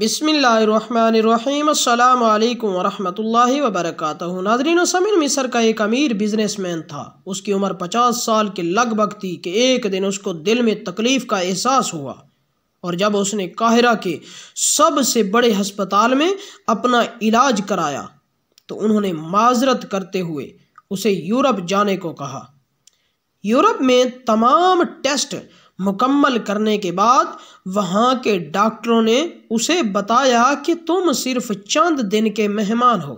बिसमीम् अल्लाम वरहमल वबरक नाजरीन समिन मिसर का एक अमीर बिजनेसमैन था उसकी उम्र पचास साल के लगभग थी कि एक दिन उसको दिल में तकलीफ़ का एहसास हुआ और जब उसने काहिरा के सबसे बड़े हस्पताल में अपना इलाज कराया तो उन्होंने माजरत करते हुए उसे यूरोप जाने को कहा यूरोप में तमाम टेस्ट मुकम्मल करने के बाद वहाँ के डॉक्टरों ने उसे बताया कि तुम सिर्फ चंद दिन के मेहमान हो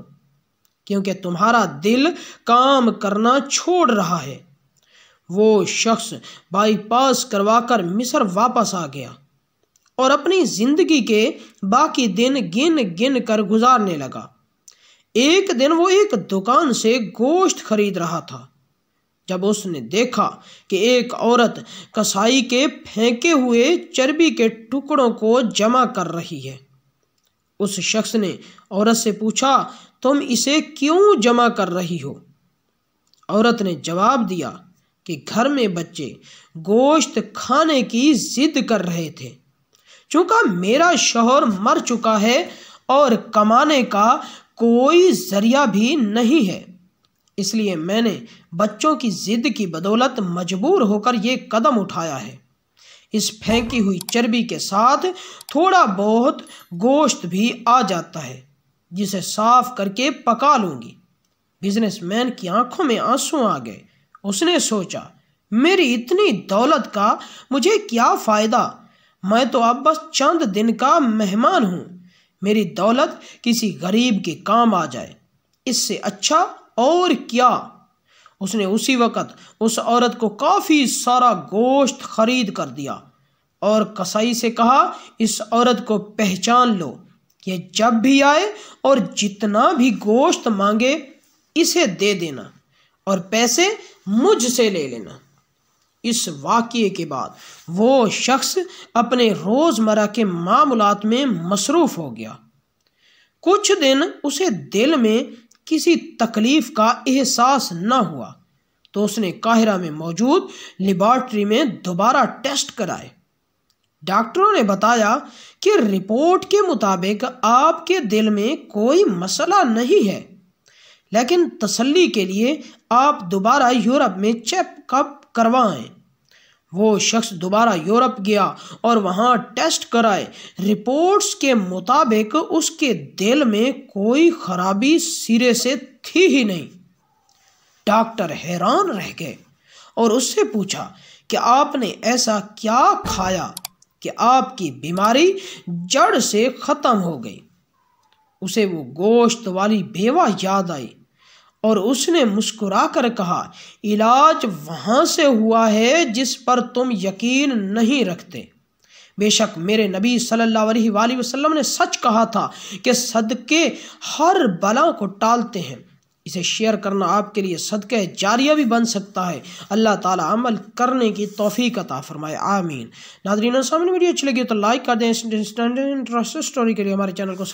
क्योंकि तुम्हारा दिल काम करना छोड़ रहा है वो शख्स बाईपास करवाकर मिस्र वापस आ गया और अपनी ज़िंदगी के बाकी दिन गिन गिन कर गुजारने लगा एक दिन वो एक दुकान से गोश्त खरीद रहा था जब उसने देखा कि एक औरत कसाई के फेंके हुए चर्बी के टुकड़ों को जमा कर रही है उस शख्स ने औरत से पूछा तुम इसे क्यों जमा कर रही हो औरत ने जवाब दिया कि घर में बच्चे गोश्त खाने की जिद कर रहे थे चूंकि मेरा शोहर मर चुका है और कमाने का कोई जरिया भी नहीं है इसलिए मैंने बच्चों की ज़िद की बदौलत मजबूर होकर ये कदम उठाया है इस फेंकी हुई चर्बी के साथ थोड़ा बहुत गोश्त भी आ जाता है जिसे साफ करके पका लूंगी बिजनेसमैन की आंखों में आंसू आ गए उसने सोचा मेरी इतनी दौलत का मुझे क्या फ़ायदा मैं तो अब बस चंद दिन का मेहमान हूँ मेरी दौलत किसी गरीब के काम आ जाए इससे अच्छा और क्या उसने उसी वक़्त उस औरत को काफ़ी सारा गोश्त खरीद कर दिया और कसाई से कहा इस औरत को पहचान लो ये जब भी आए और जितना भी गोश्त मांगे इसे दे देना और पैसे मुझसे ले लेना इस वाक्य के बाद वो शख्स अपने रोज़मर्रा के मामलात में मसरूफ़ हो गया कुछ दिन उसे दिल में किसी तकलीफ़ का एहसास न हुआ तो उसने काहिरा में मौजूद लेबॉर्ट्री में दोबारा टेस्ट कराए डॉक्टरों ने बताया कि रिपोर्ट के मुताबिक आपके दिल में कोई मसला नहीं है लेकिन तसल्ली के लिए आप दोबारा यूरोप में चेकअप करवाएं वो शख्स दोबारा यूरोप गया और वहाँ टेस्ट कराए रिपोर्ट्स के मुताबिक उसके दिल में कोई खराबी सिरे से थी ही नहीं डॉक्टर हैरान रह गए और उससे पूछा कि आपने ऐसा क्या खाया कि आपकी बीमारी जड़ से ख़त्म हो गई उसे वो गोश्त वाली बेवा याद आई और उसने मुस्कुरा कर कहा इलाज वहाँ से हुआ है जिस पर तुम यकीन नहीं रखते बेशक मेरे नबी सल्लल्लाहु अलैहि वसल्लम ने सच कहा था कि सदके हर बला को टालते हैं इसे शेयर करना आपके लिए सदक़ जारिया भी बन सकता है अल्लाह ताला अमल करने की तोफ़ी अता फरमाए आमीन नादरीन सामने वीडियो अच्छी लगी तो लाइक कर दें इंटरेस्ट स्टोरी के लिए हमारे चैनल को